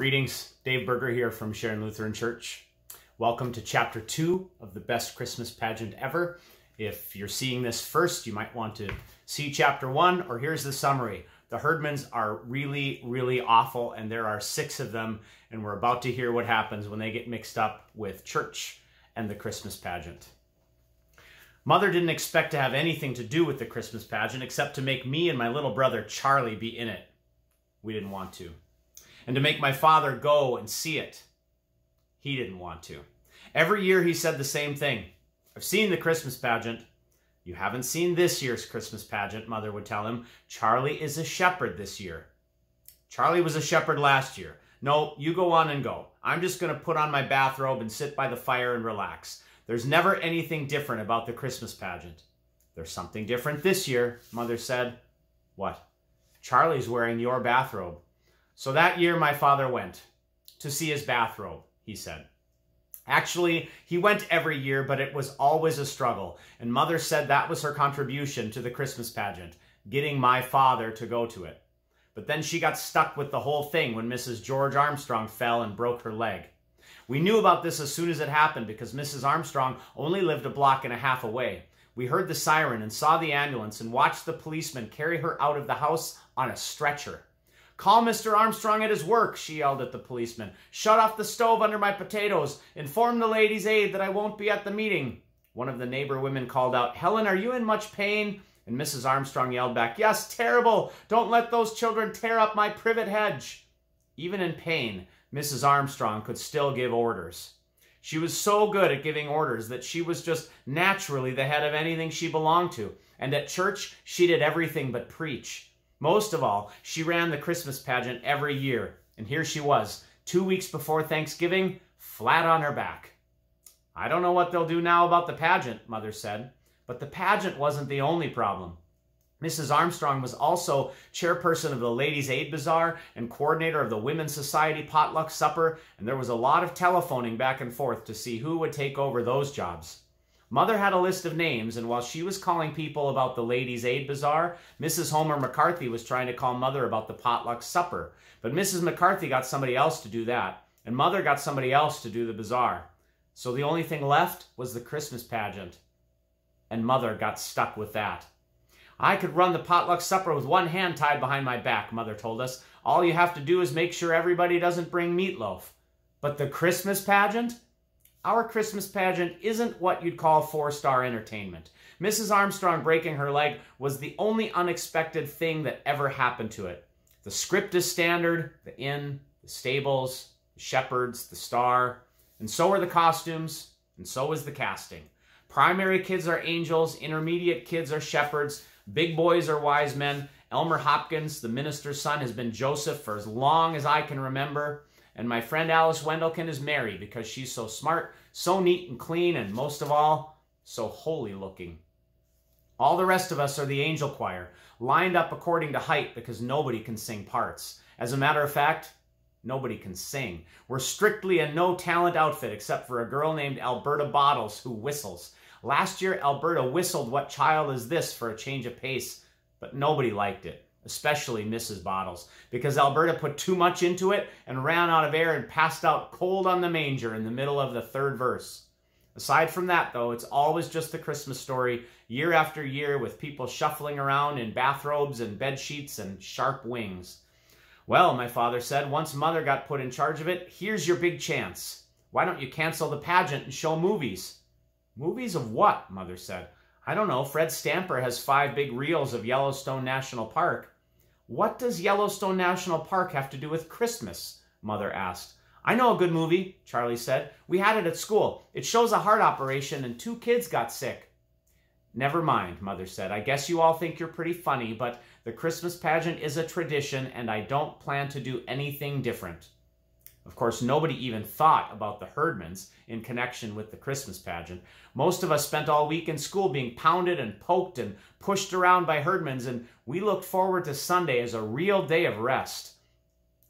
Greetings, Dave Berger here from Sharon Lutheran Church. Welcome to Chapter 2 of the Best Christmas Pageant Ever. If you're seeing this first, you might want to see Chapter 1, or here's the summary. The Herdmans are really, really awful, and there are six of them, and we're about to hear what happens when they get mixed up with church and the Christmas pageant. Mother didn't expect to have anything to do with the Christmas pageant except to make me and my little brother Charlie be in it. We didn't want to and to make my father go and see it. He didn't want to. Every year he said the same thing. I've seen the Christmas pageant. You haven't seen this year's Christmas pageant, Mother would tell him. Charlie is a shepherd this year. Charlie was a shepherd last year. No, you go on and go. I'm just going to put on my bathrobe and sit by the fire and relax. There's never anything different about the Christmas pageant. There's something different this year, Mother said. What? Charlie's wearing your bathrobe. So that year my father went to see his bathrobe, he said. Actually, he went every year, but it was always a struggle. And mother said that was her contribution to the Christmas pageant, getting my father to go to it. But then she got stuck with the whole thing when Mrs. George Armstrong fell and broke her leg. We knew about this as soon as it happened because Mrs. Armstrong only lived a block and a half away. We heard the siren and saw the ambulance and watched the policeman carry her out of the house on a stretcher. Call Mr. Armstrong at his work, she yelled at the policeman. Shut off the stove under my potatoes. Inform the lady's aid that I won't be at the meeting. One of the neighbor women called out, Helen, are you in much pain? And Mrs. Armstrong yelled back, Yes, terrible. Don't let those children tear up my privet hedge. Even in pain, Mrs. Armstrong could still give orders. She was so good at giving orders that she was just naturally the head of anything she belonged to. And at church, she did everything but preach. Most of all, she ran the Christmas pageant every year, and here she was, two weeks before Thanksgiving, flat on her back. I don't know what they'll do now about the pageant, Mother said, but the pageant wasn't the only problem. Mrs. Armstrong was also chairperson of the Ladies' Aid Bazaar and coordinator of the Women's Society potluck supper, and there was a lot of telephoning back and forth to see who would take over those jobs. Mother had a list of names, and while she was calling people about the Ladies' Aid Bazaar, Mrs. Homer McCarthy was trying to call Mother about the potluck supper. But Mrs. McCarthy got somebody else to do that, and Mother got somebody else to do the bazaar. So the only thing left was the Christmas pageant. And Mother got stuck with that. I could run the potluck supper with one hand tied behind my back, Mother told us. All you have to do is make sure everybody doesn't bring meatloaf. But the Christmas pageant? Our Christmas pageant isn't what you'd call four star entertainment. Mrs. Armstrong breaking her leg was the only unexpected thing that ever happened to it. The script is standard, the inn, the stables, the shepherds, the star, and so are the costumes, and so is the casting. Primary kids are angels, intermediate kids are shepherds, big boys are wise men. Elmer Hopkins, the minister's son, has been Joseph for as long as I can remember. And my friend Alice Wendelken is Mary because she's so smart, so neat and clean, and most of all, so holy looking. All the rest of us are the angel choir, lined up according to height because nobody can sing parts. As a matter of fact, nobody can sing. We're strictly a no talent outfit except for a girl named Alberta Bottles who whistles. Last year, Alberta whistled What Child Is This for a change of pace, but nobody liked it especially Mrs. Bottles, because Alberta put too much into it and ran out of air and passed out cold on the manger in the middle of the third verse. Aside from that, though, it's always just the Christmas story, year after year, with people shuffling around in bathrobes and bed sheets and sharp wings. Well, my father said, once mother got put in charge of it, here's your big chance. Why don't you cancel the pageant and show movies? Movies of what? Mother said. I don't know. Fred Stamper has five big reels of Yellowstone National Park. What does Yellowstone National Park have to do with Christmas? Mother asked. I know a good movie, Charlie said. We had it at school. It shows a heart operation and two kids got sick. Never mind, Mother said. I guess you all think you're pretty funny, but the Christmas pageant is a tradition and I don't plan to do anything different. Of course, nobody even thought about the Herdmans in connection with the Christmas pageant. Most of us spent all week in school being pounded and poked and pushed around by Herdmans, and we looked forward to Sunday as a real day of rest.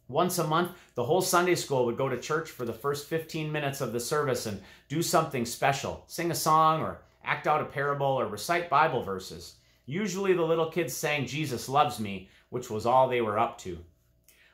Once a month, the whole Sunday school would go to church for the first 15 minutes of the service and do something special, sing a song or act out a parable or recite Bible verses. Usually the little kids sang Jesus Loves Me, which was all they were up to.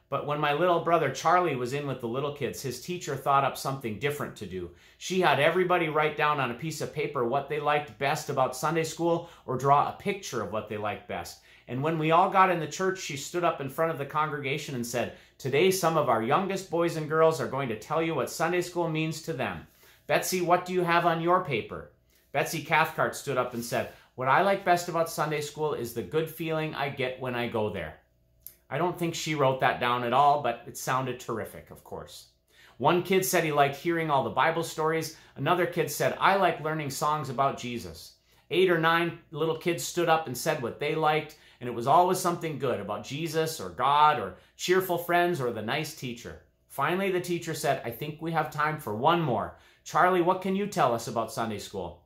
But when my little brother Charlie was in with the little kids, his teacher thought up something different to do. She had everybody write down on a piece of paper what they liked best about Sunday school or draw a picture of what they liked best. And when we all got in the church, she stood up in front of the congregation and said, Today, some of our youngest boys and girls are going to tell you what Sunday school means to them. Betsy, what do you have on your paper? Betsy Cathcart stood up and said, What I like best about Sunday school is the good feeling I get when I go there. I don't think she wrote that down at all, but it sounded terrific, of course. One kid said he liked hearing all the Bible stories. Another kid said, I like learning songs about Jesus. Eight or nine little kids stood up and said what they liked, and it was always something good about Jesus or God or cheerful friends or the nice teacher. Finally, the teacher said, I think we have time for one more. Charlie, what can you tell us about Sunday school?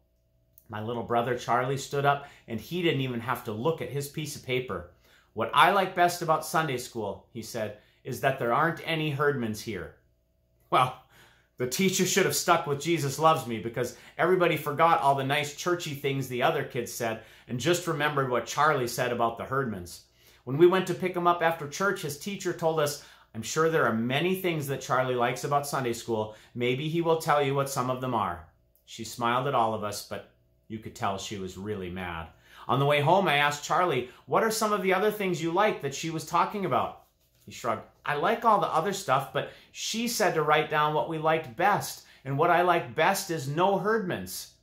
My little brother Charlie stood up, and he didn't even have to look at his piece of paper. What I like best about Sunday school, he said, is that there aren't any herdmans here. Well, the teacher should have stuck with Jesus Loves Me because everybody forgot all the nice churchy things the other kids said and just remembered what Charlie said about the herdmans. When we went to pick him up after church, his teacher told us, I'm sure there are many things that Charlie likes about Sunday school. Maybe he will tell you what some of them are. She smiled at all of us, but you could tell she was really mad. On the way home, I asked Charlie, What are some of the other things you like that she was talking about? He shrugged. I like all the other stuff, but she said to write down what we liked best, and what I like best is no herdman's.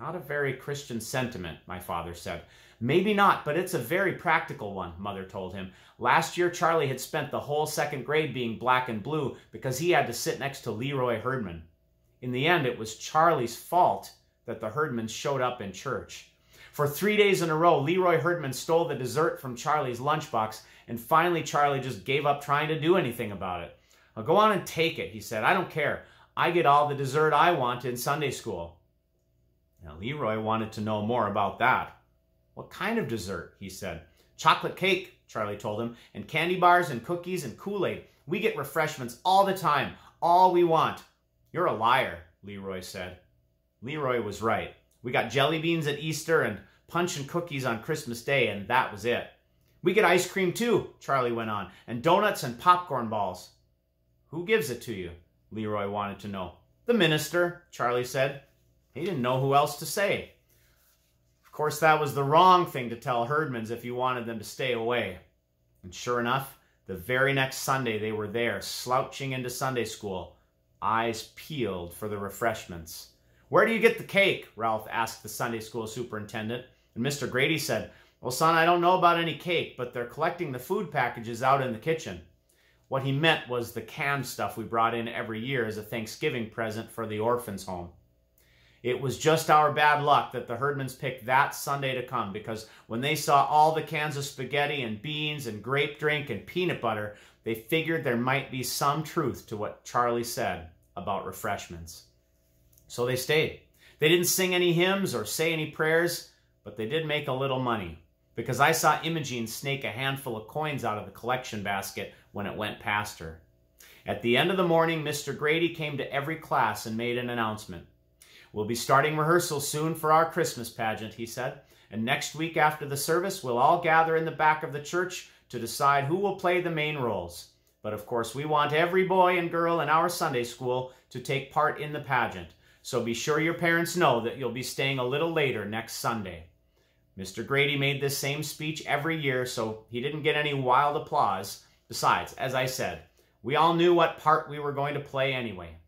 Not a very Christian sentiment, my father said. Maybe not, but it's a very practical one, Mother told him. Last year, Charlie had spent the whole second grade being black and blue because he had to sit next to Leroy Herdman. In the end, it was Charlie's fault that the Herdmans showed up in church. For three days in a row, Leroy Herdman stole the dessert from Charlie's lunchbox, and finally Charlie just gave up trying to do anything about it. go on and take it, he said. I don't care. I get all the dessert I want in Sunday school. Now, Leroy wanted to know more about that. What kind of dessert? he said. Chocolate cake, Charlie told him, and candy bars and cookies and Kool-Aid. We get refreshments all the time, all we want. You're a liar, Leroy said. Leroy was right. We got jelly beans at Easter and punch and cookies on Christmas Day, and that was it. We get ice cream too, Charlie went on, and donuts and popcorn balls. Who gives it to you? Leroy wanted to know. The minister, Charlie said. He didn't know who else to say. Of course, that was the wrong thing to tell Herdmans if you wanted them to stay away. And sure enough, the very next Sunday they were there, slouching into Sunday school, eyes peeled for the refreshments. Where do you get the cake? Ralph asked the Sunday school superintendent. And Mr. Grady said, Well, son, I don't know about any cake, but they're collecting the food packages out in the kitchen. What he meant was the canned stuff we brought in every year as a Thanksgiving present for the orphans' home. It was just our bad luck that the Herdmans picked that Sunday to come because when they saw all the cans of spaghetti and beans and grape drink and peanut butter, they figured there might be some truth to what Charlie said about refreshments. So they stayed. They didn't sing any hymns or say any prayers but they did make a little money because I saw Imogene snake a handful of coins out of the collection basket when it went past her. At the end of the morning, Mr. Grady came to every class and made an announcement. We'll be starting rehearsal soon for our Christmas pageant, he said, and next week after the service, we'll all gather in the back of the church to decide who will play the main roles. But of course, we want every boy and girl in our Sunday school to take part in the pageant, so be sure your parents know that you'll be staying a little later next Sunday. Mr. Grady made this same speech every year, so he didn't get any wild applause. Besides, as I said, we all knew what part we were going to play anyway.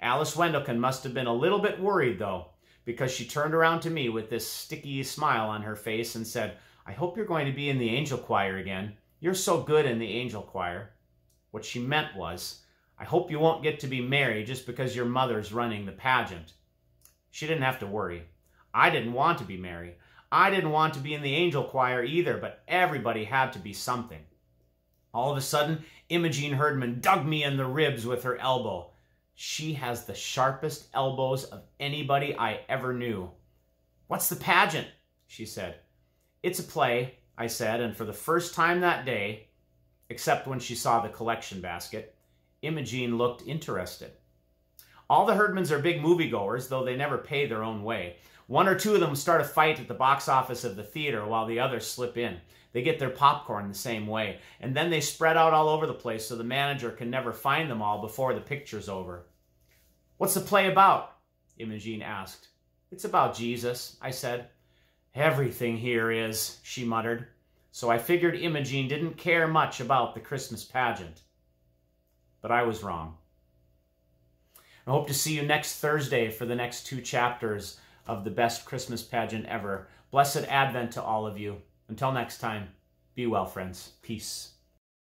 Alice Wendelken must have been a little bit worried, though, because she turned around to me with this sticky smile on her face and said, I hope you're going to be in the angel choir again. You're so good in the angel choir. What she meant was, I hope you won't get to be married just because your mother's running the pageant. She didn't have to worry. I didn't want to be married. I didn't want to be in the angel choir either, but everybody had to be something. All of a sudden, Imogene Herdman dug me in the ribs with her elbow. She has the sharpest elbows of anybody I ever knew. What's the pageant? She said. It's a play, I said, and for the first time that day, except when she saw the collection basket, Imogene looked interested. All the Herdmans are big moviegoers, though they never pay their own way. One or two of them start a fight at the box office of the theater while the others slip in. They get their popcorn the same way, and then they spread out all over the place so the manager can never find them all before the picture's over. What's the play about? Imogene asked. It's about Jesus, I said. Everything here is, she muttered. So I figured Imogene didn't care much about the Christmas pageant. But I was wrong. I hope to see you next Thursday for the next two chapters of the best Christmas pageant ever. Blessed Advent to all of you. Until next time, be well, friends. Peace.